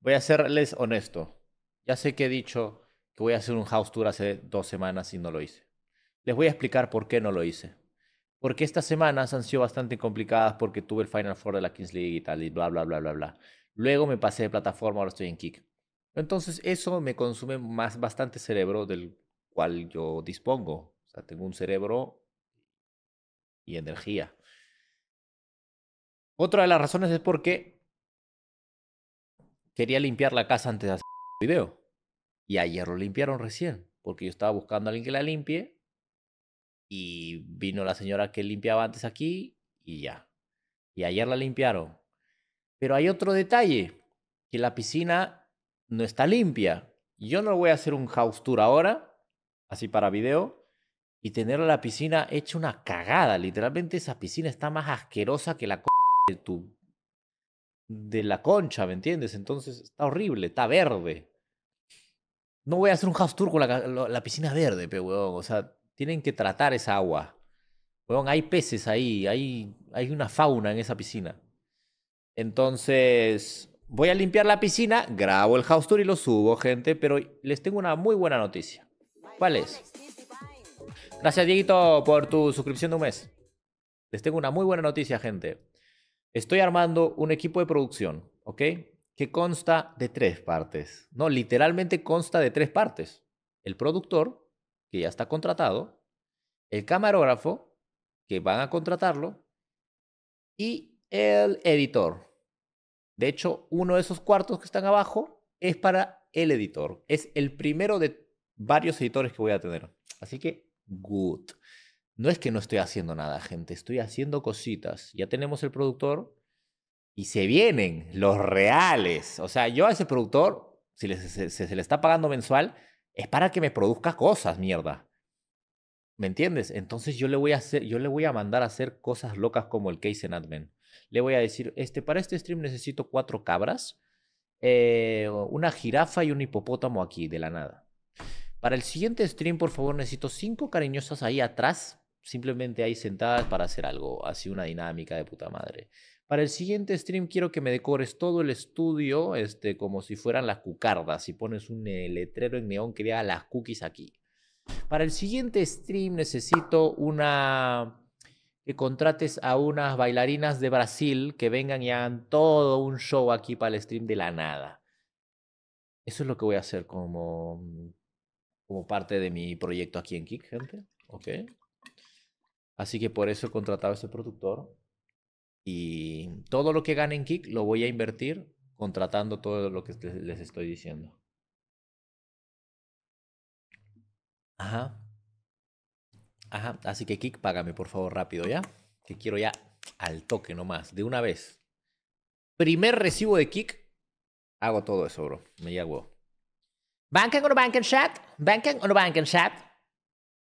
Voy a serles honesto. Ya sé que he dicho que voy a hacer un house tour hace dos semanas y no lo hice. Les voy a explicar por qué no lo hice. Porque estas semanas han sido bastante complicadas porque tuve el Final Four de la Kings League y tal, y bla, bla, bla, bla, bla. Luego me pasé de plataforma, ahora estoy en Kick. Entonces eso me consume más bastante cerebro del cual yo dispongo. O sea, tengo un cerebro y energía. Otra de las razones es porque quería limpiar la casa antes de hacer video. Y ayer lo limpiaron recién, porque yo estaba buscando a alguien que la limpie. Y vino la señora que limpiaba antes aquí y ya. Y ayer la limpiaron. Pero hay otro detalle, que la piscina no está limpia. Yo no voy a hacer un house tour ahora, así para video, y tener la piscina hecha una cagada. Literalmente esa piscina está más asquerosa que la c de tu de la concha, ¿me entiendes? Entonces está horrible, está verde. No voy a hacer un house tour con la, piscina verde, pero weón. O sea, tienen que tratar esa agua. Weón, hay peces ahí, hay, hay una fauna en esa piscina. Entonces, voy a limpiar la piscina, grabo el house tour y lo subo, gente, pero les tengo una muy buena noticia. ¿Cuál es? Gracias, Dieguito, por tu suscripción de un mes. Les tengo una muy buena noticia, gente. Estoy armando un equipo de producción, ¿ok? Que consta de tres partes. No, literalmente consta de tres partes. El productor, que ya está contratado, el camarógrafo, que van a contratarlo, y el editor. De hecho, uno de esos cuartos que están abajo es para el editor. Es el primero de varios editores que voy a tener. Así que, good no es que no estoy haciendo nada, gente, estoy haciendo cositas. Ya tenemos el productor y se vienen los reales. O sea, yo a ese productor, si se, le está pagando mensual, es para que me produzca cosas, mierda. ¿Me entiendes? Entonces yo le voy a hacer, yo le voy a mandar a hacer cosas locas como el case en admin. Le voy a decir, este, para este stream necesito cuatro cabras, eh, una jirafa y un hipopótamo aquí, de la nada. Para el siguiente stream, por favor, necesito cinco cariñosas ahí atrás simplemente ahí sentadas para hacer algo, así una dinámica de puta madre. Para el siguiente stream quiero que me decores todo el estudio este, como si fueran las cucardas y pones un eh, letrero en neón que diga las cookies aquí. Para el siguiente stream necesito una que contrates a unas bailarinas de Brasil que vengan y hagan todo un show aquí para el stream de la nada. Eso es lo que voy a hacer como, como parte de mi proyecto aquí en Kick, gente. Okay. Así que por eso he contratado a este productor. Y todo lo que gane en Kick lo voy a invertir contratando todo lo que les estoy diciendo. Ajá. Ajá. Así que Kick, págame por favor rápido ya. Que quiero ya al toque nomás, de una vez. Primer recibo de Kick. Hago todo eso, bro. Me llevo. Banking o no banking chat? banking o no chat?